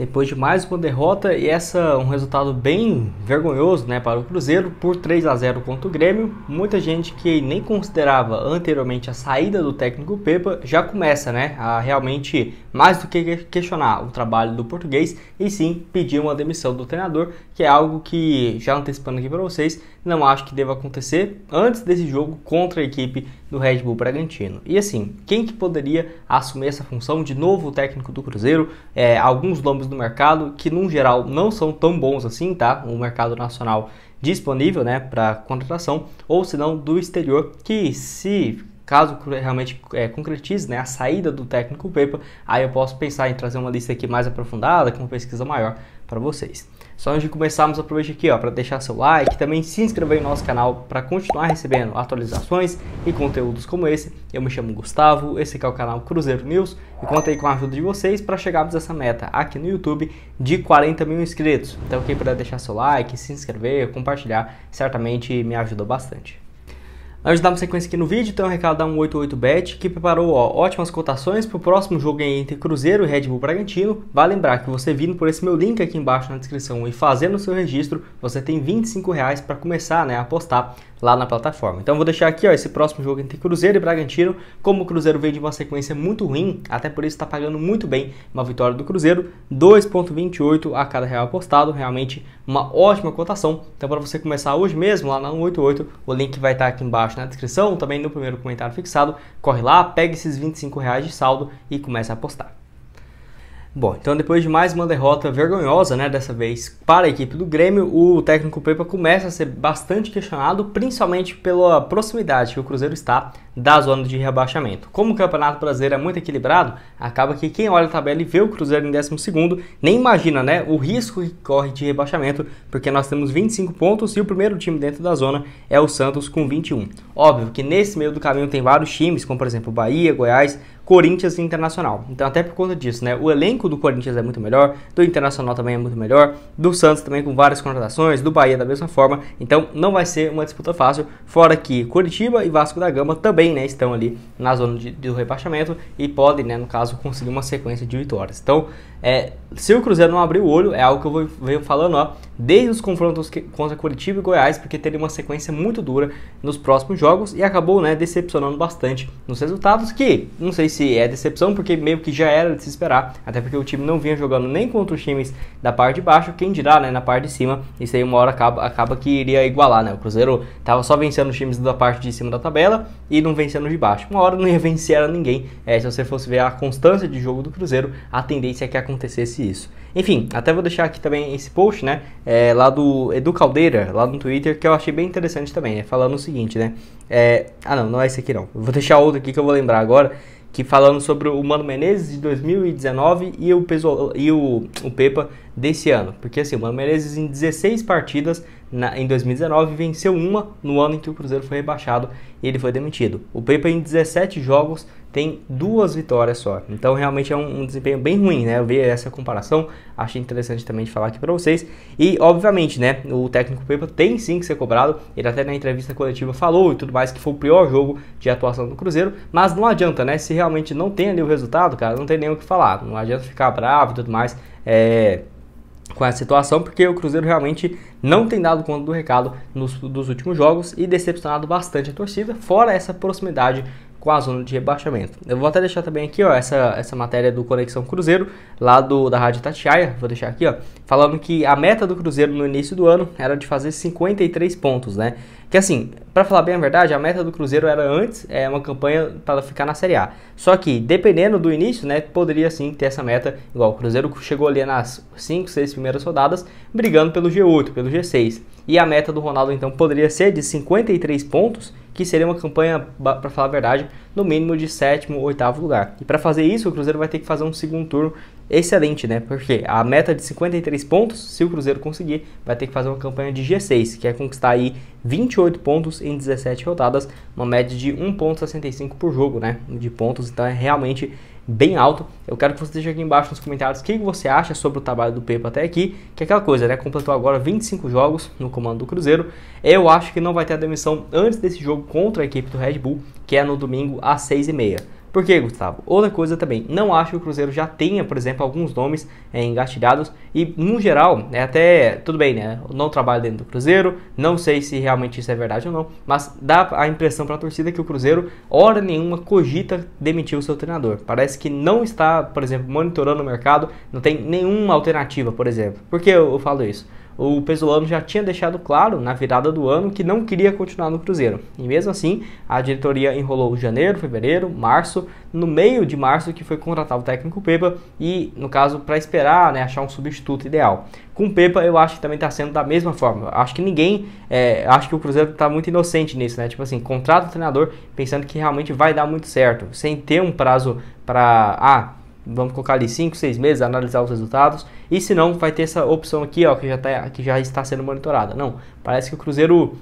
depois de mais uma derrota e essa um resultado bem vergonhoso né, para o Cruzeiro por 3 a 0 contra o Grêmio. Muita gente que nem considerava anteriormente a saída do técnico Pepa já começa né, a realmente mais do que questionar o trabalho do português e sim pedir uma demissão do treinador, que é algo que já antecipando aqui para vocês não acho que deva acontecer antes desse jogo contra a equipe do Red Bull Bragantino. E assim, quem que poderia assumir essa função de novo técnico do Cruzeiro? É, alguns nomes do mercado que, no geral, não são tão bons assim, tá? O mercado nacional disponível, né, para contratação, ou se não, do exterior, que se caso realmente é, concretize né, a saída do técnico Pepa, aí eu posso pensar em trazer uma lista aqui mais aprofundada, com pesquisa maior para vocês. Só antes de começarmos, aproveite aqui ó para deixar seu like, também se inscrever no nosso canal para continuar recebendo atualizações e conteúdos como esse. Eu me chamo Gustavo, esse aqui é o canal Cruzeiro News e conto aí com a ajuda de vocês para chegarmos a essa meta aqui no YouTube de 40 mil inscritos. Então quem puder deixar seu like, se inscrever, compartilhar, certamente me ajuda bastante. Antes de uma sequência aqui no vídeo, tem um recado da 188bet que preparou ó, ótimas cotações para o próximo jogo entre Cruzeiro e Red Bull Bragantino. Vale lembrar que você vindo por esse meu link aqui embaixo na descrição e fazendo o seu registro, você tem 25 reais para começar né, a apostar lá na plataforma. Então vou deixar aqui ó, esse próximo jogo entre Cruzeiro e Bragantino. Como o Cruzeiro veio de uma sequência muito ruim, até por isso está pagando muito bem uma vitória do Cruzeiro, 2,28 a cada real apostado, realmente uma ótima cotação. Então para você começar hoje mesmo lá na 188, o link vai estar tá aqui embaixo na descrição, também no primeiro comentário fixado. Corre lá, pega esses 25 reais de saldo e começa a apostar. Bom, então depois de mais uma derrota vergonhosa, né, dessa vez para a equipe do Grêmio, o técnico Pepa começa a ser bastante questionado, principalmente pela proximidade que o Cruzeiro está da zona de rebaixamento. Como o Campeonato Brasileiro é muito equilibrado, acaba que quem olha a tabela e vê o Cruzeiro em 12 nem imagina né, o risco que corre de rebaixamento, porque nós temos 25 pontos e o primeiro time dentro da zona é o Santos com 21. Óbvio que nesse meio do caminho tem vários times, como por exemplo Bahia, Goiás, Corinthians e Internacional. Então, até por conta disso, né? O elenco do Corinthians é muito melhor, do Internacional também é muito melhor, do Santos também com várias contratações, do Bahia da mesma forma. Então, não vai ser uma disputa fácil, fora que Curitiba e Vasco da Gama também também né, estão ali na zona de, do rebaixamento e podem, né, no caso, conseguir uma sequência de vitórias. Então, é, se o Cruzeiro não abrir o olho, é algo que eu vou, venho falando, ó, desde os confrontos que, contra Curitiba e Goiás, porque teria uma sequência muito dura nos próximos jogos e acabou, né, decepcionando bastante nos resultados, que não sei se é decepção, porque meio que já era de se esperar, até porque o time não vinha jogando nem contra os times da parte de baixo, quem dirá, né, na parte de cima, isso aí uma hora acaba, acaba que iria igualar, né, o Cruzeiro tava só vencendo os times da parte de cima da tabela e não vencendo de baixo, uma hora não ia vencer a ninguém, é, se você fosse ver a constância de jogo do Cruzeiro, a tendência é que a acontecesse isso. Enfim, até vou deixar aqui também esse post, né? É, lá do Edu Caldeira, lá no Twitter, que eu achei bem interessante também, É Falando o seguinte, né? É, ah, não, não é esse aqui não. vou deixar outro aqui que eu vou lembrar agora, que falando sobre o Mano Menezes de 2019 e o, Peso, e o, o Pepa desse ano. Porque assim, o Mano Menezes em 16 partidas na, em 2019 venceu uma no ano em que o Cruzeiro foi rebaixado e ele foi demitido. O Pepa em 17 jogos tem duas vitórias só. Então realmente é um, um, desempenho bem ruim, né? Eu vi essa comparação, achei interessante também de falar aqui para vocês. E obviamente, né, o técnico Pepa tem sim que ser cobrado. Ele até na entrevista coletiva falou e tudo mais que foi o pior jogo de atuação do Cruzeiro, mas não adianta, né? Se realmente não tem ali o resultado, cara, não tem nem o que falar. Não adianta ficar bravo e tudo mais. É com essa situação, porque o Cruzeiro realmente não tem dado conta do recado nos dos últimos jogos e decepcionado bastante a torcida, fora essa proximidade com a zona de rebaixamento. Eu vou até deixar também aqui, ó, essa, essa matéria do Conexão Cruzeiro, lá do, da Rádio Tatiaia, vou deixar aqui, ó, falando que a meta do Cruzeiro no início do ano era de fazer 53 pontos, né? Que assim, para falar bem a verdade, a meta do Cruzeiro era antes é uma campanha para ficar na Série A. Só que, dependendo do início, né, poderia sim ter essa meta, igual o Cruzeiro chegou ali nas 5, 6 primeiras rodadas, brigando pelo G8, pelo G6. E a meta do Ronaldo então poderia ser de 53 pontos, que seria uma campanha, para falar a verdade, no mínimo de sétimo, oitavo lugar. E para fazer isso, o Cruzeiro vai ter que fazer um segundo turno excelente, né? Porque a meta de 53 pontos, se o Cruzeiro conseguir, vai ter que fazer uma campanha de G6, que é conquistar aí 28 pontos em 17 rodadas, uma média de 1.65 por jogo, né? De pontos, então é realmente bem alto. Eu quero que você deixe aqui embaixo nos comentários o que você acha sobre o trabalho do Pepa até aqui, que é aquela coisa, né? Completou agora 25 jogos no comando do Cruzeiro. Eu acho que não vai ter a demissão antes desse jogo contra a equipe do Red Bull, que é no domingo às 6h30. Por que, Gustavo? Outra coisa também, não acho que o Cruzeiro já tenha, por exemplo, alguns nomes é, engatilhados e, no geral, é até tudo bem, né? Eu não trabalho dentro do Cruzeiro, não sei se realmente isso é verdade ou não, mas dá a impressão para a torcida que o Cruzeiro, hora nenhuma, cogita demitir o seu treinador. Parece que não está, por exemplo, monitorando o mercado, não tem nenhuma alternativa, por exemplo. Por que eu, eu falo isso? o Pesolano já tinha deixado claro na virada do ano que não queria continuar no Cruzeiro. E mesmo assim, a diretoria enrolou janeiro, fevereiro, março, no meio de março que foi contratado o técnico Pepa e, no caso, para esperar, né, achar um substituto ideal. Com o Pepa, eu acho que também está sendo da mesma forma. Eu acho que ninguém, é, acho que o Cruzeiro está muito inocente nisso, né? Tipo assim, contrata o treinador pensando que realmente vai dar muito certo, sem ter um prazo para, ah, vamos colocar ali 5, 6 meses, analisar os resultados. E se não, vai ter essa opção aqui, ó, que já, tá, que já está sendo monitorada. Não, parece que o Cruzeiro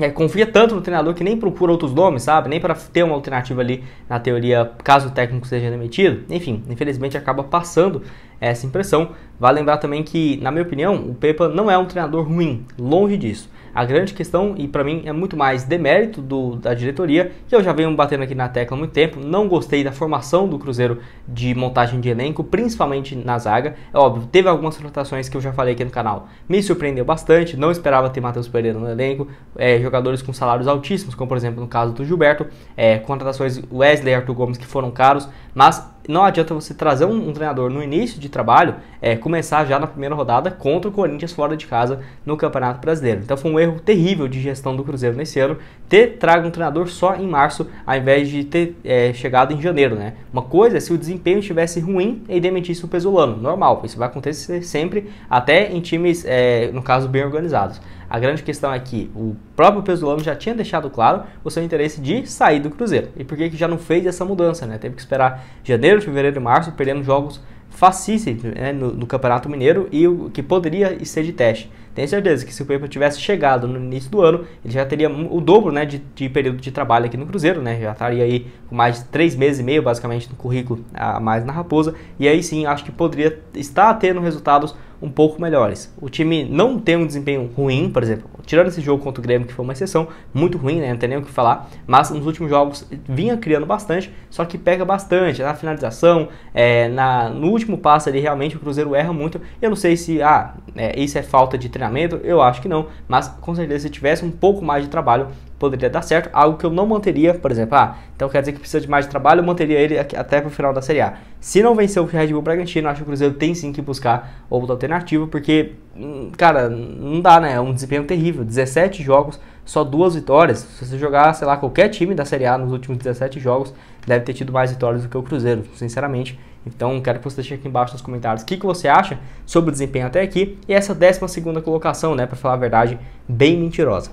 é, confia tanto no treinador que nem procura outros nomes, sabe? Nem para ter uma alternativa ali na teoria, caso o técnico seja demitido. Enfim, infelizmente acaba passando essa impressão. Vale lembrar também que, na minha opinião, o Pepa não é um treinador ruim, longe disso. A grande questão, e para mim é muito mais demérito do, da diretoria, que eu já venho batendo aqui na tecla há muito tempo, não gostei da formação do Cruzeiro de montagem de elenco, principalmente na zaga. É óbvio, teve algumas contratações que eu já falei aqui no canal, me surpreendeu bastante, não esperava ter Matheus Pereira no elenco, é, jogadores com salários altíssimos, como por exemplo no caso do Gilberto, é, contratações Wesley e Arthur Gomes que foram caros, mas não adianta você trazer um, um, treinador no início de trabalho, é, começar já na primeira rodada contra o Corinthians fora de casa no Campeonato Brasileiro. Então foi um erro terrível de gestão do Cruzeiro nesse ano ter trago um treinador só em março, ao invés de ter é, chegado em janeiro, né? Uma coisa é se o desempenho estivesse ruim e demitisse o Pesolano, normal, isso vai acontecer sempre, até em times, é, no caso, bem organizados. A grande questão é que o próprio Pesolano já tinha deixado claro o seu interesse de sair do Cruzeiro. E por que, que já não fez essa mudança? Né? Teve que esperar janeiro, fevereiro e março, perdendo jogos facíssimos né, no, no Campeonato Mineiro e o que poderia ser de teste. Tenho certeza que se o Pepa tivesse chegado no início do ano, ele já teria o dobro né, de, de período de trabalho aqui no Cruzeiro, né? Já estaria aí com mais de três meses e meio, basicamente, no currículo a mais na Raposa. E aí sim, acho que poderia estar tendo resultados um pouco melhores. O time não tem um desempenho ruim, por exemplo, tirando esse jogo contra o Grêmio, que foi uma exceção, muito ruim, né? Não tem nem o que falar, mas nos últimos jogos vinha criando bastante, só que pega bastante na finalização, é, na, no último passo ali realmente o Cruzeiro erra muito. Eu não sei se ah, é, isso é falta de treinamento treinamento? Eu acho que não, mas com certeza se tivesse um pouco mais de trabalho, poderia dar certo, algo que eu não manteria, por exemplo, ah, então quer dizer que precisa de mais de trabalho, eu manteria ele até para o final da Série A. Se não vencer o Red Bull Bragantino, acho que o Cruzeiro tem sim que buscar outra alternativa, porque, hum, cara, não dá, né? É um desempenho terrível. 17 jogos, só duas vitórias. Se você jogar, sei lá, qualquer time da Série A nos últimos 17 jogos, deve ter tido mais vitórias do que o Cruzeiro, sinceramente. Então, quero que você deixe aqui embaixo nos comentários o que, que você acha sobre o desempenho até aqui e essa 12 colocação, né, para falar a verdade, bem mentirosa.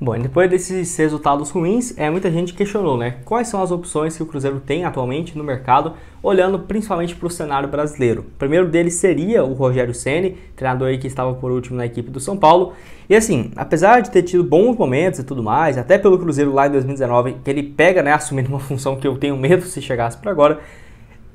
Bom, depois desses resultados ruins, é, muita gente questionou, né? Quais são as opções que o Cruzeiro tem atualmente no mercado, olhando principalmente para o cenário brasileiro? O primeiro deles seria o Rogério Ceni, treinador aí que estava por último na equipe do São Paulo. E assim, apesar de ter tido bons momentos e tudo mais, até pelo Cruzeiro lá em 2019, que ele pega, né, assumindo uma função que eu tenho medo se chegasse para agora,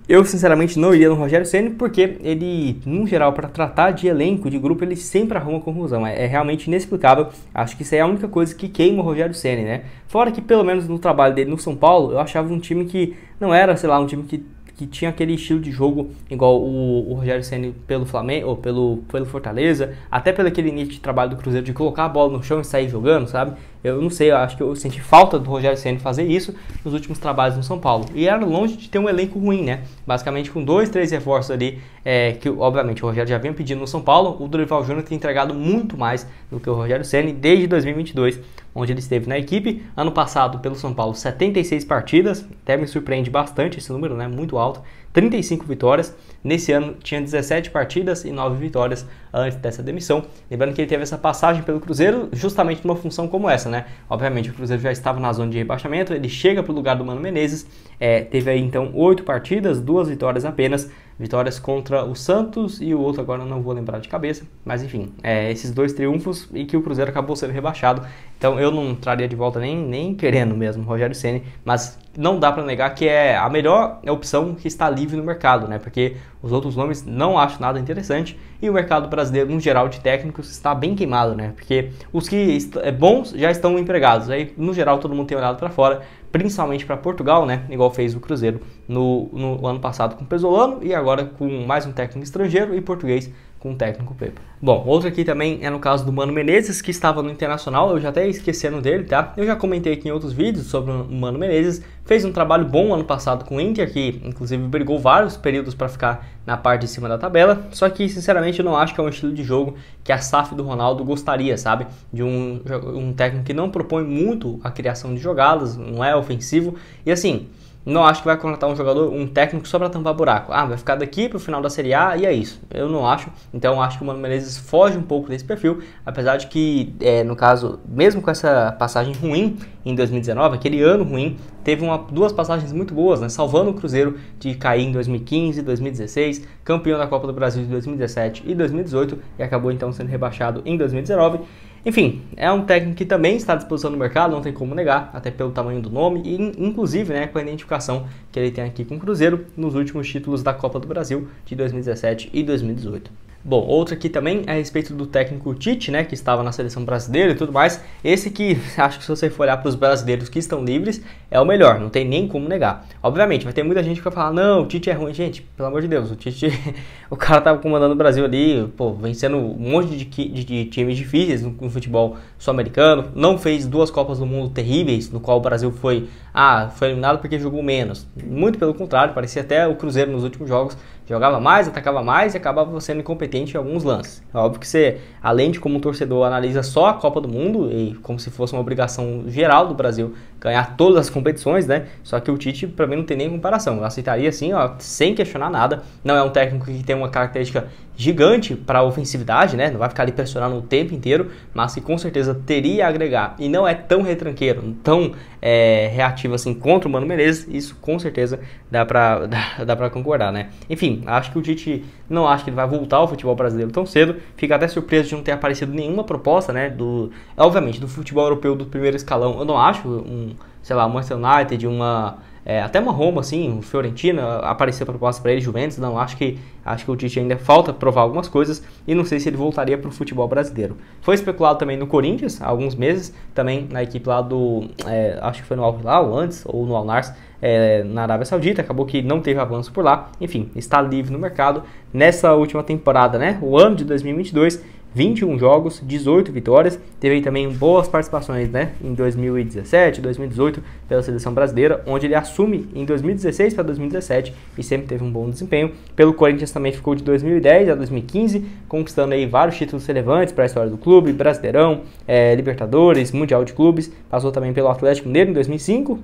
eu, sinceramente, não iria no Rogério Ceni porque ele, no geral, para tratar de elenco, de grupo, ele sempre arruma confusão. É, é, realmente inexplicável. Acho que isso é a única coisa que queima o Rogério Ceni, né? Fora que, pelo menos no trabalho dele no São Paulo, eu achava um time que não era, sei lá, um time que, que tinha aquele estilo de jogo igual o, o Rogério Ceni pelo Flamengo, ou pelo, pelo Fortaleza, até pelo aquele início de trabalho do Cruzeiro de colocar a bola no chão e sair jogando, sabe? Eu não sei, eu acho que eu senti falta do Rogério Ceni fazer isso nos últimos trabalhos no São Paulo. E era longe de ter um elenco ruim, né? Basicamente com dois, três reforços ali, é, que obviamente o Rogério já vinha pedindo no São Paulo, o Dorival Júnior tem entregado muito mais do que o Rogério Ceni desde 2022, onde ele esteve na equipe. Ano passado, pelo São Paulo, 76 partidas, até me surpreende bastante esse número, né? Muito alto. 35 vitórias. Nesse ano tinha 17 partidas e 9 vitórias antes dessa demissão. Lembrando que ele teve essa passagem pelo Cruzeiro justamente numa função como essa, né? Obviamente o Cruzeiro já estava na zona de rebaixamento, ele chega para o lugar do Mano Menezes, é, teve aí então 8 partidas, duas vitórias apenas, vitórias contra o Santos e o outro agora não vou lembrar de cabeça, mas enfim, é, esses dois triunfos e que o Cruzeiro acabou sendo rebaixado. Então eu não traria de volta nem, nem querendo mesmo o Rogério Ceni, mas não dá para negar que é a melhor opção que está livre no mercado, né? Porque os outros nomes não acho nada interessante e o mercado brasileiro no geral de técnicos está bem queimado, né? Porque os que é bons já estão empregados, aí no geral todo mundo tem olhado para fora principalmente para Portugal, né? Igual fez o Cruzeiro no, no ano passado com o Pesolano e agora com mais um técnico estrangeiro e português com o técnico Pepa. Bom, outro aqui também é no caso do Mano Menezes, que estava no Internacional, eu já até esquecendo dele, tá? Eu já comentei aqui em outros vídeos sobre o Mano Menezes, fez um trabalho bom ano passado com o Inter, que inclusive brigou vários períodos para ficar na parte de cima da tabela, só que sinceramente eu não acho que é um estilo de jogo que a SAF do Ronaldo gostaria, sabe? De um, um técnico que não propõe muito a criação de jogadas, não é ofensivo, e assim não acho que vai contratar um jogador, um técnico só para tampar buraco. Ah, vai ficar daqui para o final da Série A e é isso. Eu não acho. Então acho que o Mano Menezes foge um pouco desse perfil, apesar de que, é, no caso, mesmo com essa passagem ruim em 2019, aquele ano ruim, teve uma, duas passagens muito boas, né? Salvando o Cruzeiro de cair em 2015, 2016, campeão da Copa do Brasil de 2017 e 2018 e acabou então sendo rebaixado em 2019. Enfim, é um técnico que também está à disposição no mercado, não tem como negar, até pelo tamanho do nome e inclusive né, com a identificação que ele tem aqui com o Cruzeiro nos últimos títulos da Copa do Brasil de 2017 e 2018. Bom, outro aqui também é a respeito do técnico Tite, né, que estava na seleção brasileira e tudo mais. Esse que acho que se você for olhar para os brasileiros que estão livres, é o melhor, não tem nem como negar. Obviamente, vai ter muita gente que vai falar: "Não, o Tite é ruim, gente". Pelo amor de Deus, o Tite, o cara tava comandando o Brasil ali, pô, vencendo um monte de, de, de times difíceis no, no futebol sul-americano, não fez duas Copas do Mundo terríveis, no qual o Brasil foi, ah, foi eliminado porque jogou menos. Muito pelo contrário, parecia até o Cruzeiro nos últimos jogos Jogava mais, atacava mais e acabava sendo incompetente em alguns lances. É óbvio que você, além de como um torcedor, analisa só a Copa do Mundo e como se fosse uma obrigação geral do Brasil ganhar todas as competições, né? Só que o Tite, para mim, não tem nem comparação. Eu aceitaria assim, ó, sem questionar nada. Não é um técnico que tem uma característica gigante para a ofensividade, né? Não vai ficar ali pressionando o tempo inteiro, mas que com certeza teria a agregar. E não é tão retranqueiro, tão é, reativo assim contra o Mano Menezes. Isso com certeza dá para dá, dá pra concordar, né? Enfim, acho que o Tite não acho que ele vai voltar ao futebol brasileiro tão cedo. Fica até surpreso de não ter aparecido nenhuma proposta, né? Do, obviamente, do futebol europeu do primeiro escalão. Eu não acho um, sei lá, Manchester United, uma é, até uma Roma, assim, um Fiorentina, apareceu proposta para ele, Juventus, não, acho que acho que o Tite ainda falta provar algumas coisas e não sei se ele voltaria para o futebol brasileiro. Foi especulado também no Corinthians há alguns meses, também na equipe lá do, é, acho que foi no Al Hilal antes, ou no Al Nars, é, na Arábia Saudita, acabou que não teve avanço por lá, enfim, está livre no mercado. Nessa última temporada, né, o ano de 2022, 21 jogos, 18 vitórias. Teve também boas participações né, em 2017, 2018 pela seleção brasileira, onde ele assume em 2016 para 2017 e sempre teve um bom desempenho. Pelo Corinthians também ficou de 2010 a 2015, conquistando aí vários títulos relevantes para a história do clube, Brasileirão, é, Libertadores, Mundial de Clubes. Passou também pelo Atlético Mineiro em 2005,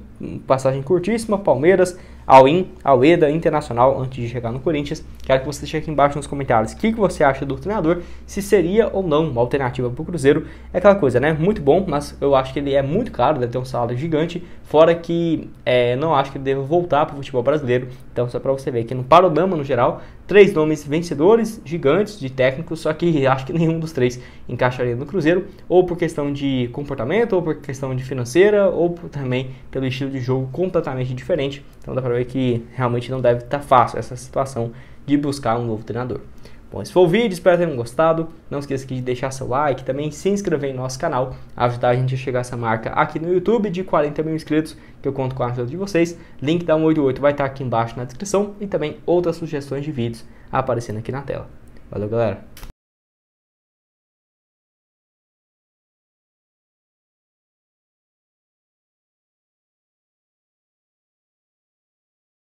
passagem curtíssima, Palmeiras, ao IN, ao EDA Internacional antes de chegar no Corinthians. Quero que você deixe aqui embaixo nos comentários o que, que você acha do treinador, se seria ou não uma alternativa para o Cruzeiro. É aquela coisa, né? Muito bom, mas eu acho que ele é muito caro, deve ter um salário gigante, fora que é, não acho que ele deva voltar para o futebol brasileiro. Então, só para você ver que no panorama no geral, três nomes vencedores, gigantes de técnicos, só que acho que nenhum dos três encaixaria no Cruzeiro, ou por questão de comportamento, ou por questão de financeira, ou por, também pelo estilo de jogo completamente diferente. Então dá para ver é que realmente não deve estar tá fácil essa situação de buscar um novo treinador. Bom, esse foi o vídeo, espero que tenham gostado. Não esqueça de deixar seu like, também se inscrever em nosso canal, ajudar a gente a chegar a essa marca aqui no YouTube de 40 mil inscritos, que eu conto com a ajuda de vocês. Link da 188 vai estar tá aqui embaixo na descrição e também outras sugestões de vídeos aparecendo aqui na tela. Valeu, galera!